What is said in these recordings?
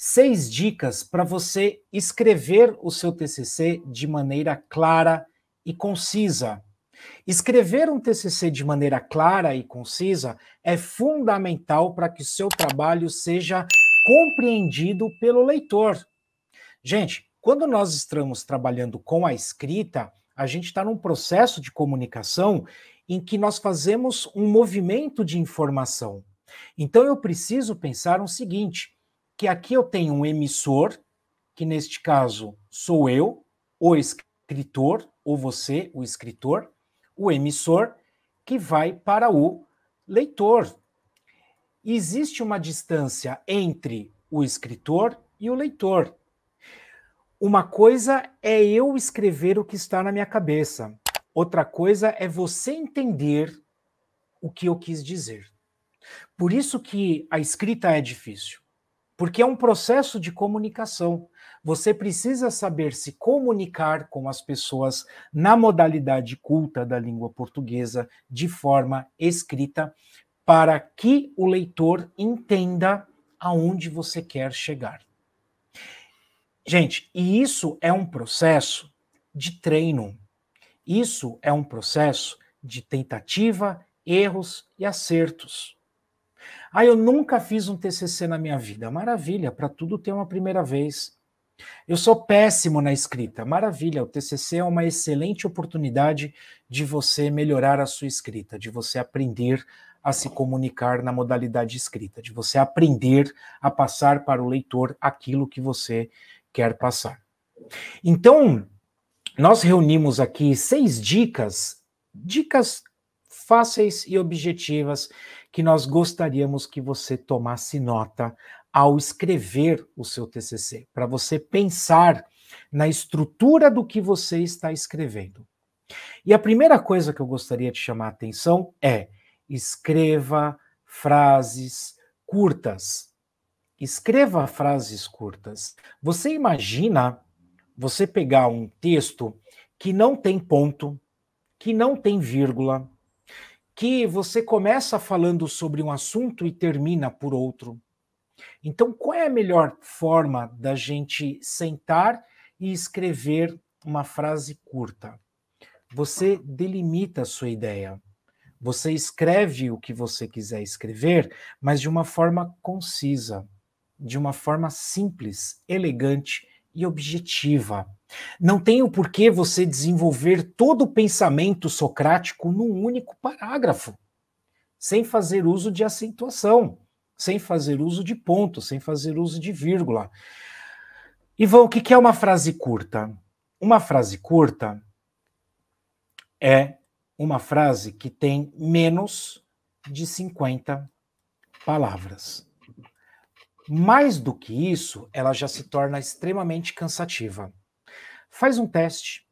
seis dicas para você escrever o seu TCC de maneira clara e concisa. Escrever um TCC de maneira clara e concisa é fundamental para que o seu trabalho seja compreendido pelo leitor. Gente, quando nós estamos trabalhando com a escrita, a gente está num processo de comunicação em que nós fazemos um movimento de informação. Então eu preciso pensar o seguinte: que aqui eu tenho um emissor, que neste caso sou eu, o escritor, ou você, o escritor, o emissor, que vai para o leitor. Existe uma distância entre o escritor e o leitor. Uma coisa é eu escrever o que está na minha cabeça, outra coisa é você entender o que eu quis dizer. Por isso que a escrita é difícil porque é um processo de comunicação. Você precisa saber se comunicar com as pessoas na modalidade culta da língua portuguesa, de forma escrita, para que o leitor entenda aonde você quer chegar. Gente, e isso é um processo de treino. Isso é um processo de tentativa, erros e acertos. Ah, eu nunca fiz um TCC na minha vida. Maravilha, para tudo tem uma primeira vez. Eu sou péssimo na escrita. Maravilha, o TCC é uma excelente oportunidade de você melhorar a sua escrita, de você aprender a se comunicar na modalidade escrita, de você aprender a passar para o leitor aquilo que você quer passar. Então, nós reunimos aqui seis dicas, dicas fáceis e objetivas que nós gostaríamos que você tomasse nota ao escrever o seu TCC, para você pensar na estrutura do que você está escrevendo. E a primeira coisa que eu gostaria de chamar a atenção é: escreva frases curtas. Escreva frases curtas. Você imagina você pegar um texto que não tem ponto, que não tem vírgula, que você começa falando sobre um assunto e termina por outro. Então, qual é a melhor forma da gente sentar e escrever uma frase curta? Você delimita a sua ideia. Você escreve o que você quiser escrever, mas de uma forma concisa, de uma forma simples, elegante e objetiva. Não tenho por que você desenvolver todo o pensamento socrático num único parágrafo, sem fazer uso de acentuação, sem fazer uso de ponto, sem fazer uso de vírgula. Ivan, o que é uma frase curta? Uma frase curta é uma frase que tem menos de 50 palavras. Mais do que isso, ela já se torna extremamente cansativa. Faz um teste.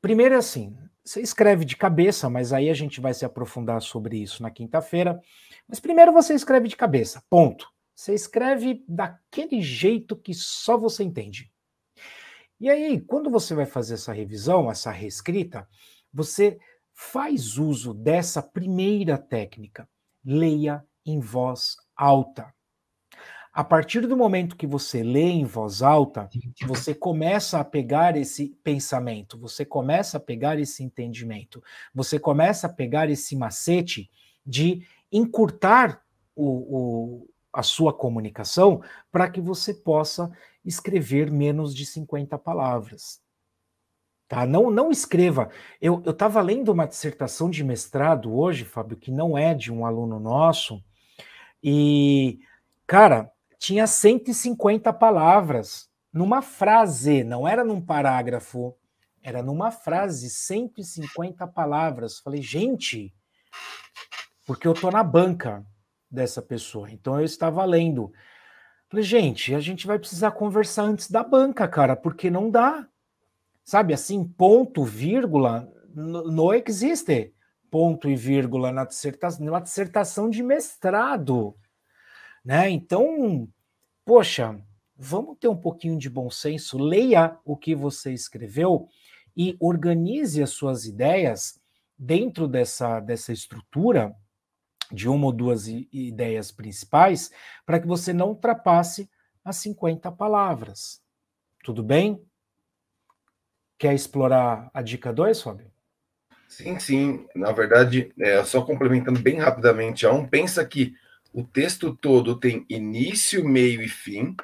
Primeiro é assim, você escreve de cabeça, mas aí a gente vai se aprofundar sobre isso na quinta-feira. Mas primeiro você escreve de cabeça, ponto. Você escreve daquele jeito que só você entende. E aí, quando você vai fazer essa revisão, essa reescrita, você faz uso dessa primeira técnica. Leia em voz alta a partir do momento que você lê em voz alta, você começa a pegar esse pensamento, você começa a pegar esse entendimento, você começa a pegar esse macete de encurtar o, o a sua comunicação para que você possa escrever menos de 50 palavras. Tá? Não, não escreva. Eu estava lendo uma dissertação de mestrado hoje, Fábio, que não é de um aluno nosso, e, cara, tinha 150 palavras numa frase, não era num parágrafo, era numa frase, 150 palavras. Falei, gente, porque eu tô na banca dessa pessoa, então eu estava lendo. Falei, gente, a gente vai precisar conversar antes da banca, cara, porque não dá. Sabe assim, ponto, vírgula, não existe. Ponto e vírgula na dissertação, na dissertação de mestrado. Né? Então, poxa, vamos ter um pouquinho de bom senso, leia o que você escreveu e organize as suas ideias dentro dessa, dessa estrutura de uma ou duas ideias principais para que você não ultrapasse as 50 palavras. Tudo bem? Quer explorar a dica 2, Fábio? Sim, sim. Na verdade, é, só complementando bem rapidamente, a um pensa que o texto todo tem início, meio e fim.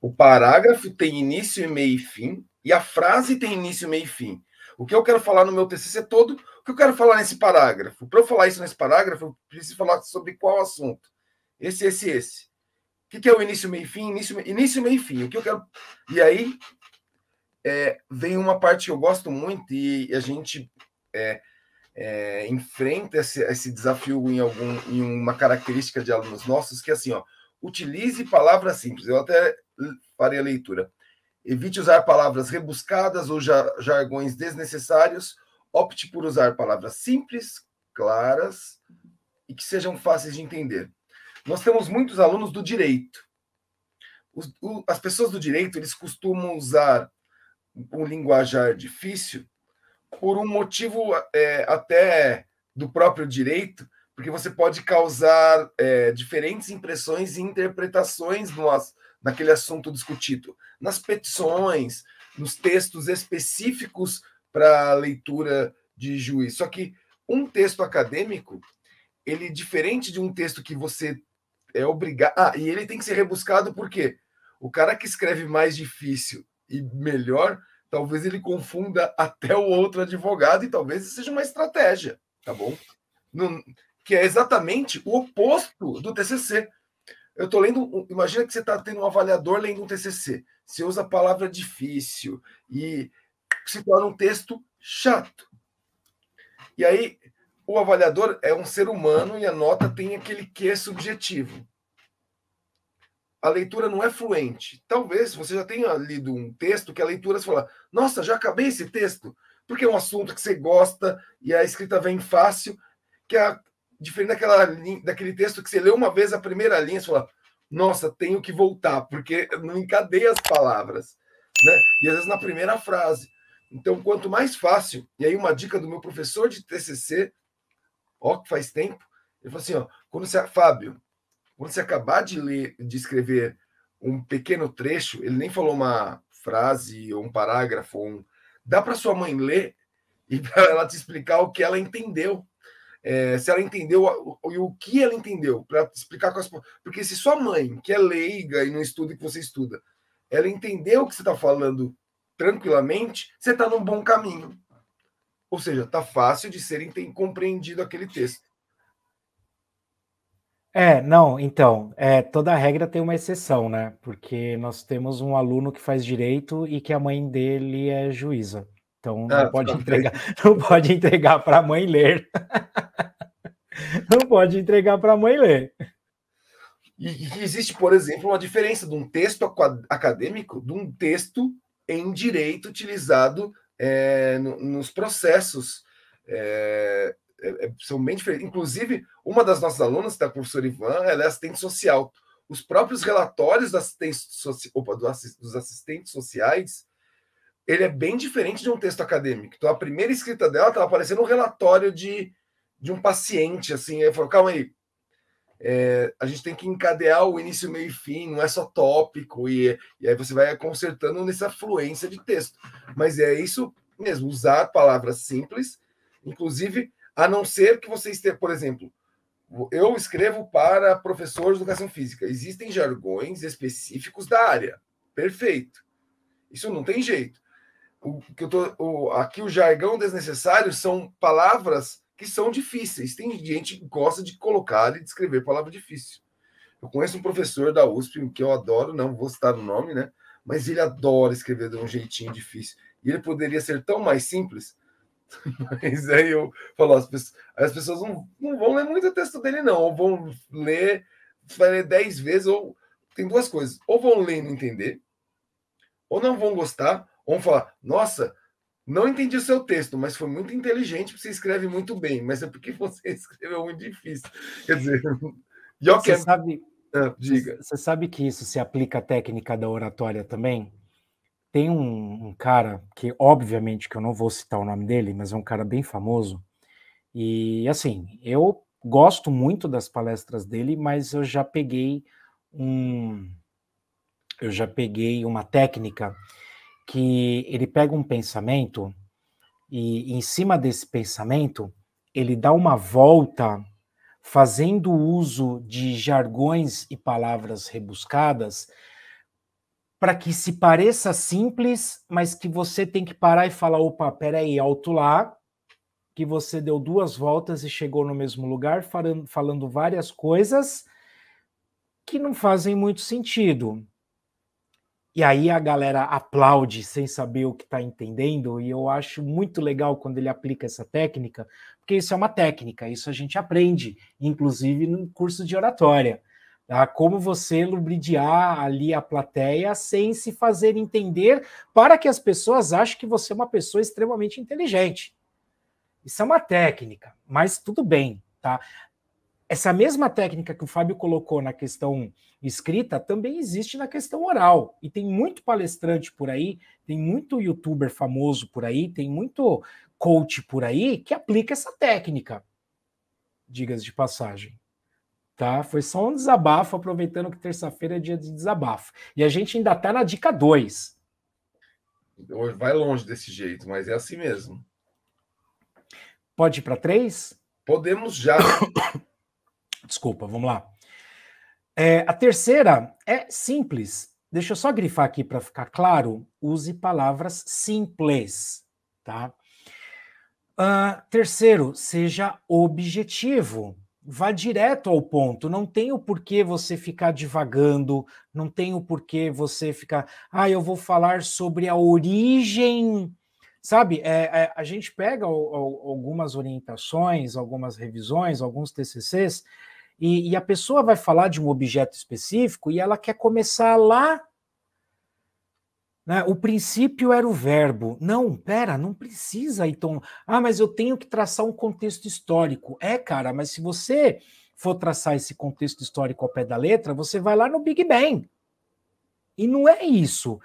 O parágrafo tem início, meio e fim. E a frase tem início, meio e fim. O que eu quero falar no meu TCC é todo, o que eu quero falar nesse parágrafo. Para eu falar isso nesse parágrafo, eu preciso falar sobre qual assunto. Esse, esse, esse. O que, é o início, meio e fim? Início, início, meio e fim. O que eu quero. E aí é, vem uma parte que eu gosto muito e a gente é, é, enfrenta esse, esse, desafio em, algum, em uma característica de alunos nossos, que é assim, ó, utilize palavras simples. Eu até farei a leitura. Evite usar palavras rebuscadas ou jargões desnecessários. Opte por usar palavras simples, claras e que sejam fáceis de entender. Nós temos muitos alunos do direito. Os, o, as pessoas do direito, eles costumam usar um linguajar difícil por um motivo é, até do próprio direito, porque você pode causar é, diferentes impressões e interpretações no, naquele assunto discutido. Nas petições, nos textos específicos para leitura de juiz. Só que um texto acadêmico, ele diferente de um texto que você é obrigado. Ah, e ele tem que ser rebuscado porque o cara que escreve mais difícil e melhor Talvez ele confunda até o outro advogado e talvez seja uma estratégia, tá bom? No, que é exatamente o oposto do TCC. Eu estou lendo, imagina que você está tendo um avaliador lendo um TCC. Você usa a palavra difícil e se torna um texto chato. E aí, o avaliador é um ser humano e a nota tem aquele que subjetivo a leitura não é fluente. Talvez você já tenha lido um texto que a leitura você fala, nossa, já acabei esse texto, porque é um assunto que você gosta e a escrita vem fácil, que é diferente daquela, daquele texto que você leu uma vez a primeira linha, você fala, nossa, tenho que voltar, porque não encadeia as palavras. Né? E às vezes na primeira frase. Então, quanto mais fácil, e aí uma dica do meu professor de TCC, ó, que faz tempo, ele falou assim, ó, quando você, Fábio, quando você acabar de ler, de escrever um pequeno trecho, ele nem falou uma frase ou um parágrafo, ou um... dá para sua mãe ler e para ela te explicar o que ela entendeu. É, se ela entendeu o, o que ela entendeu, para explicar com as Porque se sua mãe, que é leiga e não estuda o que você estuda, ela entendeu o que você está falando tranquilamente, você está num bom caminho. Ou seja, está fácil de ser compreendido aquele texto. É, não, então, é, toda regra tem uma exceção, né? Porque nós temos um aluno que faz direito e que a mãe dele é juíza. Então ah, não ah, pode tá. entregar, não pode entregar para a mãe ler. não pode entregar para a mãe ler. E, e existe, por exemplo, uma diferença de um texto acadêmico de um texto em direito utilizado é, no, nos processos. É, é, é, são bem diferentes. Inclusive, uma das nossas alunas, da tá professora Ivan, ela é assistente social. Os próprios relatórios assistente, opa, dos assistentes sociais, ele é bem diferente de um texto acadêmico. Então, a primeira escrita dela estava tá parecendo um relatório de, de um paciente, assim, aí falou, calma aí, é, a gente tem que encadear o início, meio e fim, não é só tópico, e, e aí você vai consertando nessa fluência de texto. Mas é isso mesmo, usar palavras simples, inclusive a não ser que você esteja, por exemplo, eu escrevo para professores de educação física. Existem jargões específicos da área. Perfeito. Isso não tem jeito. O, que eu tô, o, aqui o jargão desnecessário são palavras que são difíceis. Tem gente que gosta de colocar e de escrever palavra difícil. Eu conheço um professor da USP que eu adoro, não vou citar o nome, né? Mas ele adora escrever de um jeitinho difícil. E ele poderia ser tão mais simples Mas aí eu falo, as pessoas, as pessoas não, não vão ler muito o texto dele, não. Ou vão ler, vai ler dez vezes, ou tem duas coisas. Ou vão ler e não entender, ou não vão gostar, ou vão falar, nossa, não entendi o seu texto, mas foi muito inteligente, você escreve muito bem, mas é porque você escreveu muito difícil. Quer dizer, e okay. você sabe, ah, diga. Você sabe que isso se aplica à técnica da oratória também? Tem um, um, cara que, obviamente, que eu não vou citar o nome dele, mas é um cara bem famoso. E assim, eu gosto muito das palestras dele, mas eu já peguei um, eu já peguei uma técnica que ele pega um pensamento e, em cima desse pensamento, ele dá uma volta fazendo uso de jargões e palavras rebuscadas para que se pareça simples, mas que você tem que parar e falar: opa, peraí, alto lá, que você deu duas voltas e chegou no mesmo lugar, falando, falando várias coisas que não fazem muito sentido. E aí a galera aplaude sem saber o que está entendendo, e eu acho muito legal quando ele aplica essa técnica, porque isso é uma técnica, isso a gente aprende, inclusive no curso de oratória. Tá? Como você lubridiar ali a plateia sem se fazer entender para que as pessoas achem que você é uma pessoa extremamente inteligente. Isso é uma técnica, mas tudo bem, tá? Essa mesma técnica que o Fábio colocou na questão escrita também existe na questão oral. E tem muito palestrante por aí, tem muito youtuber famoso por aí, tem muito coach por aí que aplica essa técnica. Digas de passagem. Tá? Foi só um desabafo, aproveitando que terça-feira é dia de desabafo. E a gente ainda tá na dica 2. Vai longe desse jeito, mas é assim mesmo. Pode ir para 3? Podemos já. Desculpa, vamos lá. É, a terceira é simples. Deixa eu só grifar aqui para ficar claro. Use palavras simples, tá? Uh, terceiro, seja objetivo vá direto ao ponto. Não tem o porquê você ficar divagando, não tem o porquê você ficar. Ah, eu vou falar sobre a origem. Sabe, é, é, a gente pega o, o, algumas orientações, algumas revisões, alguns TCCs, e, e a pessoa vai falar de um objeto específico e ela quer começar lá né? O princípio era o verbo. Não, pera, não precisa, então. Ah, mas eu tenho que traçar um contexto histórico. É, cara, mas se você for traçar esse contexto histórico ao pé da letra, você vai lá no Big Bang. E não é isso.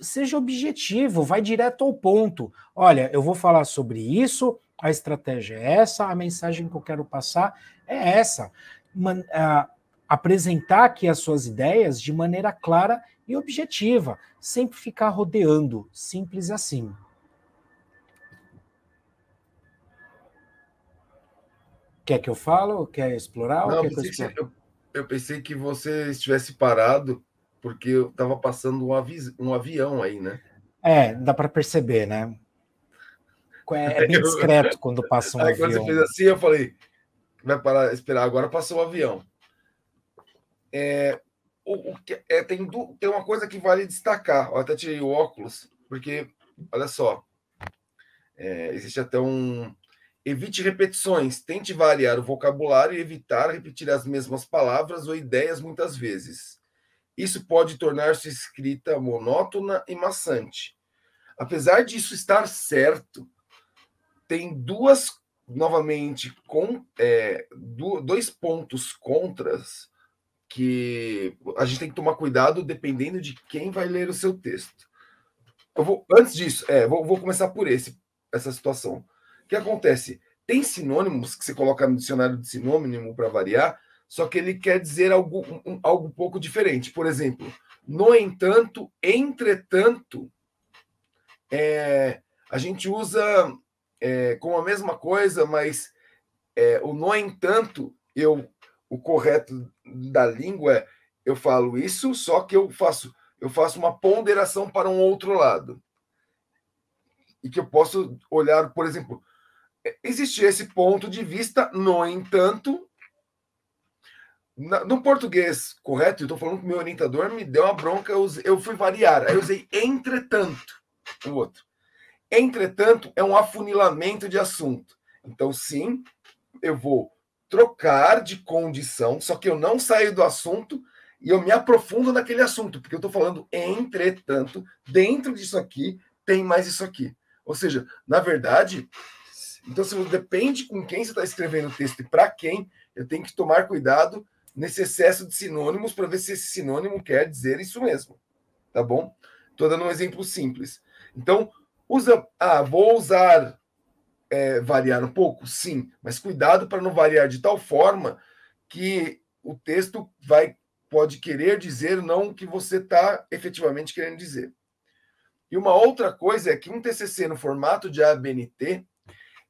Seja objetivo, vai direto ao ponto. Olha, eu vou falar sobre isso, a estratégia é essa, a mensagem que eu quero passar é essa. Man, ah, apresentar aqui as suas ideias de maneira clara e objetiva, sempre ficar rodeando, simples assim. Quer que eu fale? Quer explorar? Não, quer eu, pensei que eu, eu, pensei que você estivesse parado, porque eu estava passando um, avi um avião aí, né? É, dá para perceber, né? É, é bem discreto eu... quando passa um aí, avião. Quando você fez assim, eu falei, vai parar, esperar, agora passou o um avião. É, o, o que, é, tem, tem uma coisa que vale destacar. Eu até tirei o óculos, porque, olha só, é, existe até um. Evite repetições, tente variar o vocabulário e evitar repetir as mesmas palavras ou ideias muitas vezes. Isso pode tornar sua escrita monótona e maçante. Apesar disso estar certo, tem duas, novamente, com, é, dois pontos contras que a gente tem que tomar cuidado dependendo de quem vai ler o seu texto. Eu vou, antes disso, é, vou, vou começar por esse, essa situação. O que acontece? Tem sinônimos que você coloca no dicionário de sinônimo para variar, só que ele quer dizer algo um, algo pouco diferente. Por exemplo, no entanto, entretanto, é, a gente usa é, com a mesma coisa, mas é, o no entanto eu o correto da língua é eu falo isso, só que eu faço eu faço uma ponderação para um outro lado. E que eu posso olhar, por exemplo, é, existe esse ponto de vista, no entanto, no português correto, eu estou falando que meu orientador me deu uma bronca, eu, usei, eu fui variar, aí eu usei entretanto, o outro. Entretanto, é um afunilamento de assunto. Então, sim, eu vou trocar de condição, só que eu não saio do assunto e eu me aprofundo naquele assunto, porque eu estou falando, entretanto, dentro disso aqui tem mais isso aqui. Ou seja, na verdade, então se depende com quem você está escrevendo o texto e para quem, eu tenho que tomar cuidado nesse excesso de sinônimos para ver se esse sinônimo quer dizer isso mesmo. Tá bom? Estou dando um exemplo simples. Então, usa, ah, vou usar é, variar um pouco? Sim, mas cuidado para não variar de tal forma que o texto vai pode querer dizer não o que você está efetivamente querendo dizer. E uma outra coisa é que um TCC no formato de ABNT,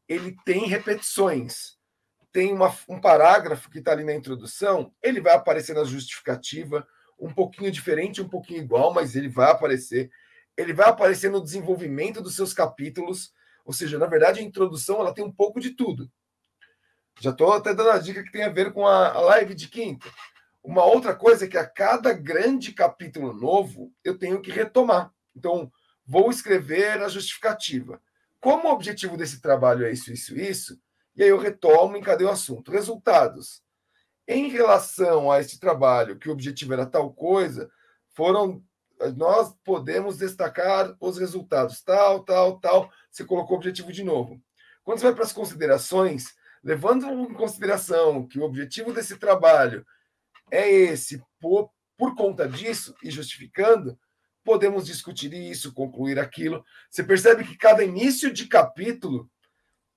ele tem repetições. Tem uma, um parágrafo que está ali na introdução, ele vai aparecer na justificativa, um pouquinho diferente, um pouquinho igual, mas ele vai aparecer. Ele vai aparecer no desenvolvimento dos seus capítulos, ou seja, na verdade, a introdução ela tem um pouco de tudo. Já estou até dando a dica que tem a ver com a, live de quinta. Uma outra coisa é que a cada grande capítulo novo eu tenho que retomar. Então, vou escrever a justificativa. Como o objetivo desse trabalho é isso, isso, isso, e aí eu retomo e cada o assunto. Resultados. Em relação a este trabalho, que o objetivo era tal coisa, foram nós podemos destacar os resultados, tal, tal, tal. Você colocou o objetivo de novo. Quando você vai para as considerações, levando em consideração que o objetivo desse trabalho é esse, por, por conta disso e justificando, podemos discutir isso, concluir aquilo. Você percebe que cada início de capítulo,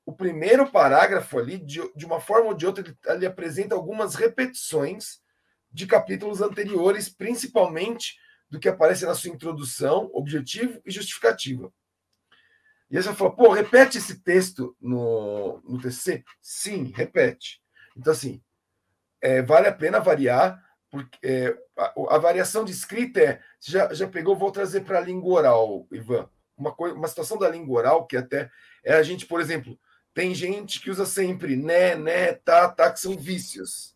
o primeiro parágrafo ali, de, de uma forma ou de outra, ele, ele apresenta algumas repetições de capítulos anteriores, principalmente do que aparece na sua introdução, objetivo e justificativa. E aí você fala, pô, repete esse texto no, no TC? Sim, repete. Então, assim, é, vale a pena variar, porque é, a, a, variação de escrita é. Você já, já pegou, vou trazer para a língua oral, Ivan. Uma, coisa, uma situação da língua oral que até é a gente, por exemplo, tem gente que usa sempre né, né, tá, tá, que são vícios.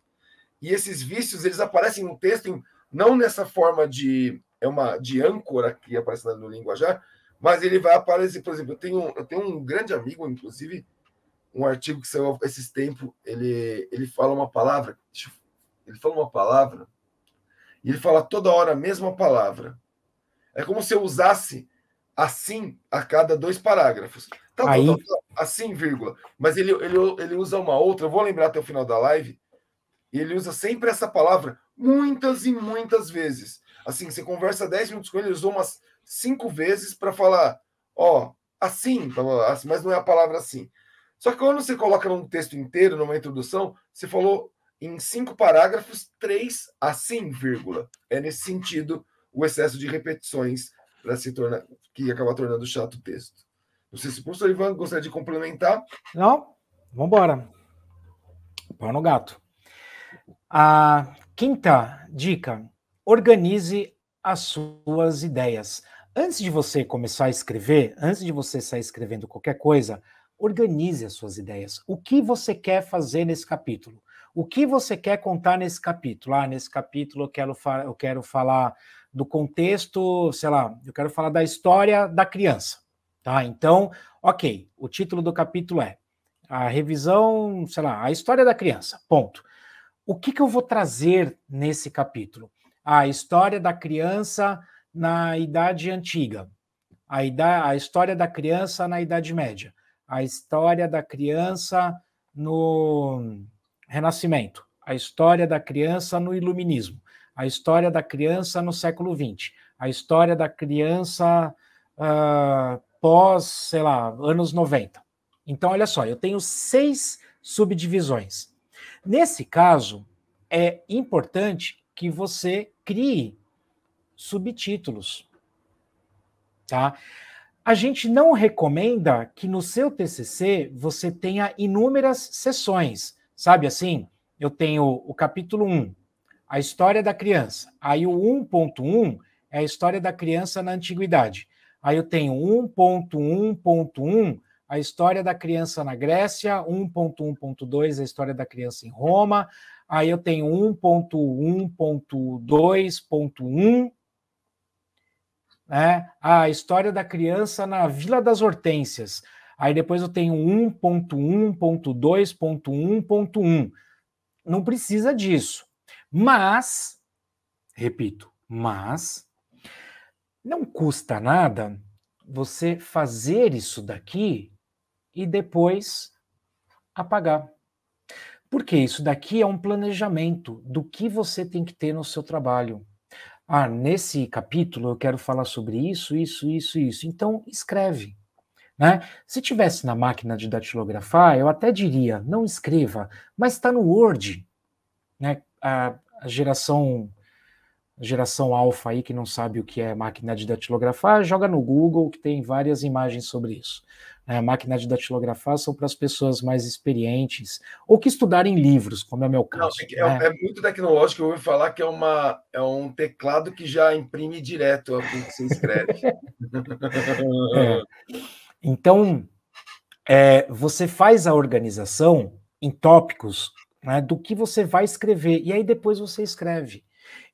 E esses vícios, eles aparecem no texto em, não nessa forma de é uma de âncora que aparece no linguajar, mas ele vai aparecer, por exemplo, eu tenho, eu tenho um grande amigo, inclusive, um artigo que saiu esses tempos, ele, ele fala uma palavra, ele fala uma palavra, e ele fala toda hora a mesma palavra. É como se eu usasse assim a cada dois parágrafos. Tá, Aí... Então, assim, vírgula. Mas ele, ele, ele usa uma outra, eu vou lembrar até o final da live, ele usa sempre essa palavra muitas e muitas vezes. Assim, você conversa 10 minutos com ele, ele usou umas cinco vezes para falar, ó, assim, assim, mas não é a palavra assim. Só que quando você coloca num texto inteiro, numa introdução, você falou em cinco parágrafos, três assim, vírgula. É nesse sentido o excesso de repetições para se tornar que acaba tornando chato o texto. Não sei se o professor Ivan gostaria de complementar. Não, vamos embora. Pau no gato. A quinta dica organize as suas ideias. Antes de você começar a escrever, antes de você sair escrevendo qualquer coisa, organize as suas ideias. O que você quer fazer nesse capítulo? O que você quer contar nesse capítulo? Ah, nesse capítulo eu quero, eu quero falar do contexto, sei lá, eu quero falar da história da criança, tá? Então, ok, o título do capítulo é a revisão, sei lá, a história da criança, ponto. O que, que eu vou trazer nesse capítulo? a história da criança na Idade Antiga, a, a história da criança na Idade Média, a história da criança no Renascimento, a história da criança no Iluminismo, a história da criança no século XX, a história da criança uh, pós, sei lá, anos 90. Então, olha só, eu tenho seis subdivisões. Nesse caso, é importante que você crie subtítulos. Tá? A gente não recomenda que no seu TCC você tenha inúmeras sessões, sabe assim? Eu tenho o capítulo 1, a história da criança. Aí o 1.1 é a história da criança na antiguidade. Aí eu tenho 1.1.1, a história da criança na Grécia, 1.1.2, a história da criança em Roma, Aí eu tenho 1.1.2.1, né? A história da criança na Vila das Hortênsias. Aí depois eu tenho 1.1.2.1.1. Não precisa disso. Mas, repito, mas não custa nada você fazer isso daqui e depois apagar. Porque isso daqui é um planejamento do que você tem que ter no seu trabalho. Ah, nesse capítulo eu quero falar sobre isso, isso, isso, isso. Então escreve. Né? Se tivesse na máquina de datilografar, eu até diria, não escreva, mas está no Word. Né? A, a geração geração alfa aí que não sabe o que é máquina de datilografar, joga no Google que tem várias imagens sobre isso. É, máquina de datilografar são para as pessoas mais experientes ou que estudarem livros, como é o meu caso. Não, é, é, né? é, muito tecnológico, eu ouvi falar que é, uma, é um teclado que já imprime direto o que você escreve. é. Então, é, você faz a organização em tópicos né, do que você vai escrever, e aí depois você escreve.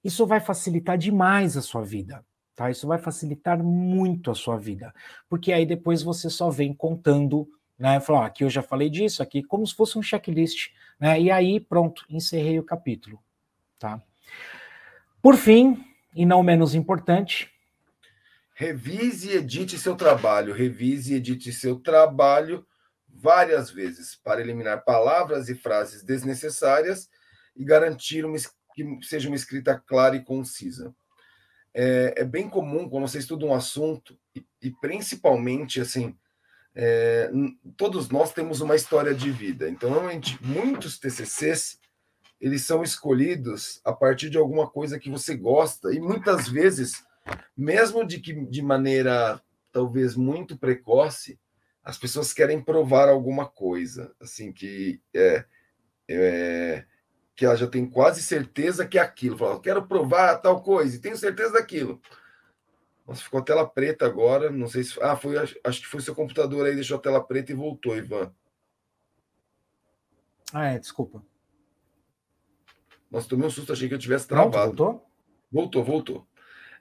Isso vai facilitar demais a sua vida, tá? Isso vai facilitar muito a sua vida, porque aí depois você só vem contando, né? Falar, ah, aqui eu já falei disso, aqui, como se fosse um checklist, né? E aí, pronto, encerrei o capítulo, tá? Por fim, e não menos importante, Revise e edite seu trabalho. Revise e edite seu trabalho várias vezes para eliminar palavras e frases desnecessárias e garantir uma que seja uma escrita clara e concisa. É, é bem comum quando você estuda um assunto, e, e principalmente assim, é, todos nós temos uma história de vida. Então, normalmente, muitos TCCs eles são escolhidos a partir de alguma coisa que você gosta e muitas vezes, mesmo de que de maneira talvez muito precoce, as pessoas querem provar alguma coisa, assim que é, é, que ela já tem quase certeza que é aquilo. Fala, quero provar tal coisa, e tenho certeza daquilo. Nossa, ficou a tela preta agora. Não sei se. Ah, foi, acho que foi seu computador aí, deixou a tela preta e voltou, Ivan. Ah, é, desculpa. Nossa, tomei um susto, achei que eu tivesse travado. voltou? Voltou, voltou.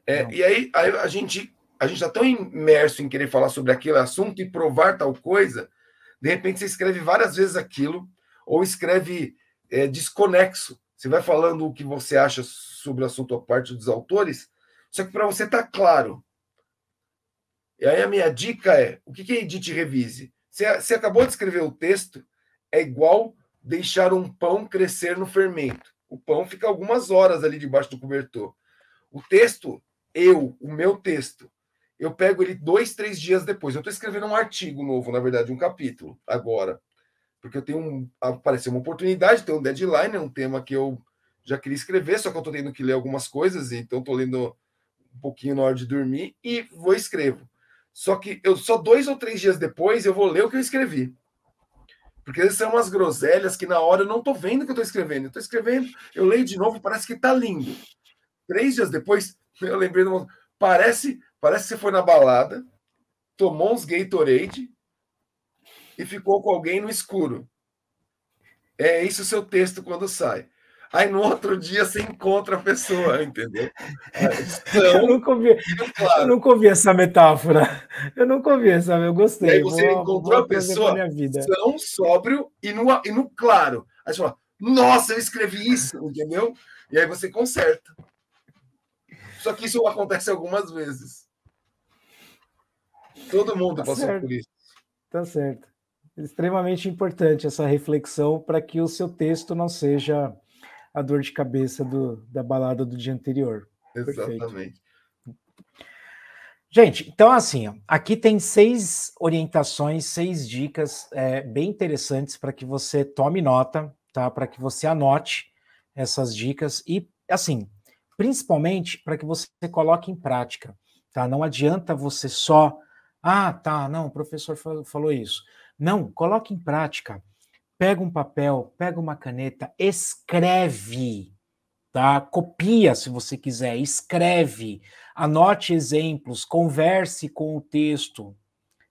É, e aí, aí, a gente a gente está tão imerso em querer falar sobre aquele assunto e provar tal coisa, de repente você escreve várias vezes aquilo, ou escreve é, desconexo. Você vai falando o que você acha sobre o assunto a parte dos autores, só que para você tá claro. E aí a minha dica é: o que é edite revise? Você, você acabou de escrever o texto, é igual deixar um pão crescer no fermento. O pão fica algumas horas ali debaixo do cobertor. O texto, eu, o meu texto, eu pego ele dois, três dias depois. Eu estou escrevendo um artigo novo, na verdade, um capítulo, agora porque eu tenho um, apareceu uma oportunidade, tem um deadline, é um tema que eu já queria escrever, só que eu estou tendo que ler algumas coisas, então estou lendo um pouquinho na hora de dormir e vou escrevo. Só que eu só dois ou três dias depois eu vou ler o que eu escrevi. Porque são umas groselhas que na hora eu não estou vendo o que eu estou escrevendo. Eu estou escrevendo, eu leio de novo, parece que está lindo. Três dias depois, eu lembrei, de uma... parece, parece que você foi na balada, tomou uns Gatorade, e ficou com alguém no escuro. É isso o seu texto quando sai. Aí no outro dia você encontra a pessoa, entendeu? Então, eu, nunca ouvi, então, claro. eu nunca ouvi essa metáfora. Eu nunca ouvi essa, eu gostei. E aí você encontrou a pessoa são sóbrio e no, e no claro. Aí você fala, nossa, eu escrevi isso, entendeu? E aí você conserta. Só que isso acontece algumas vezes. Todo mundo tá passou certo. por isso. Tá certo extremamente importante essa reflexão para que o seu texto não seja a dor de cabeça do, da balada do dia anterior. Exatamente. Perfeito. Gente, então assim, ó, aqui tem seis orientações, seis dicas é, bem interessantes para que você tome nota, tá? Para que você anote essas dicas e assim, principalmente para que você coloque em prática, tá? Não adianta você só, ah, tá, não, o professor falou isso. Não, coloque em prática. Pega um papel, pega uma caneta, escreve, tá? Copia se você quiser, escreve, anote exemplos, converse com o texto,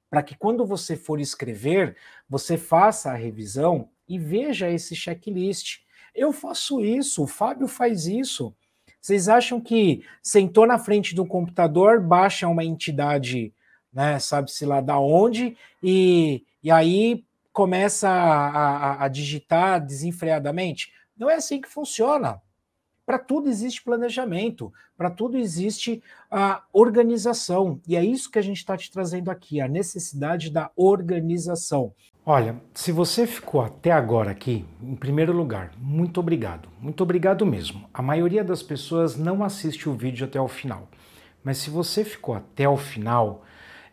para que quando você for escrever, você faça a revisão e veja esse checklist. Eu faço isso, o Fábio faz isso. Vocês acham que sentou na frente do computador, baixa uma entidade, né, sabe-se lá da onde, e, e aí começa a, a, a digitar desenfreadamente. Não é assim que funciona. Para tudo existe planejamento, para tudo existe a organização. E é isso que a gente está te trazendo aqui, a necessidade da organização. Olha, se você ficou até agora aqui, em primeiro lugar, muito obrigado. Muito obrigado mesmo. A maioria das pessoas não assiste o vídeo até o final. Mas se você ficou até o final,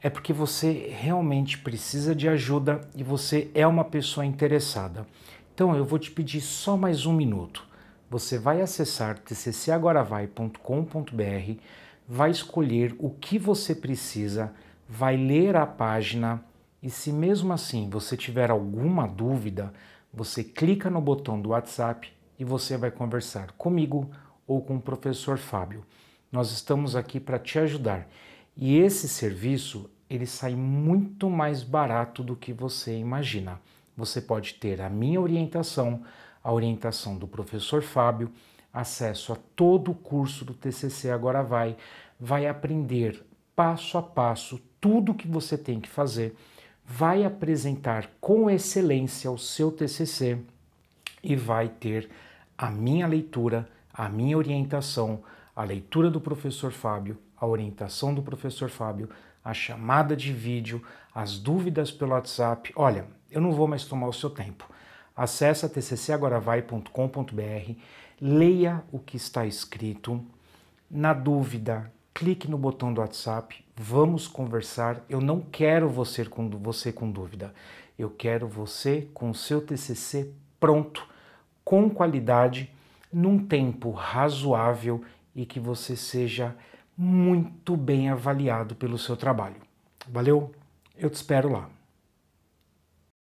é porque você realmente precisa de ajuda e você é uma pessoa interessada. Então eu vou te pedir só mais um minuto. Você vai acessar tccagoravai.com.br, vai escolher o que você precisa, vai ler a página e se mesmo assim você tiver alguma dúvida, você clica no botão do WhatsApp e você vai conversar comigo ou com o professor Fábio. Nós estamos aqui para te ajudar. E esse serviço ele sai muito mais barato do que você imagina. Você pode ter a minha orientação, a orientação do professor Fábio, acesso a todo o curso do TCC Agora Vai, vai aprender passo a passo tudo o que você tem que fazer, vai apresentar com excelência o seu TCC e vai ter a minha leitura, a minha orientação, a leitura do professor Fábio, a orientação do professor Fábio, a chamada de vídeo, as dúvidas pelo WhatsApp. Olha, eu não vou mais tomar o seu tempo. Acesse tccagoravai.com.br, leia o que está escrito. Na dúvida, clique no botão do WhatsApp, vamos conversar. Eu não quero você com, você com dúvida. Eu quero você com o seu TCC pronto, com qualidade, num tempo razoável e que você seja muito bem avaliado pelo seu trabalho. Valeu? Eu te espero lá.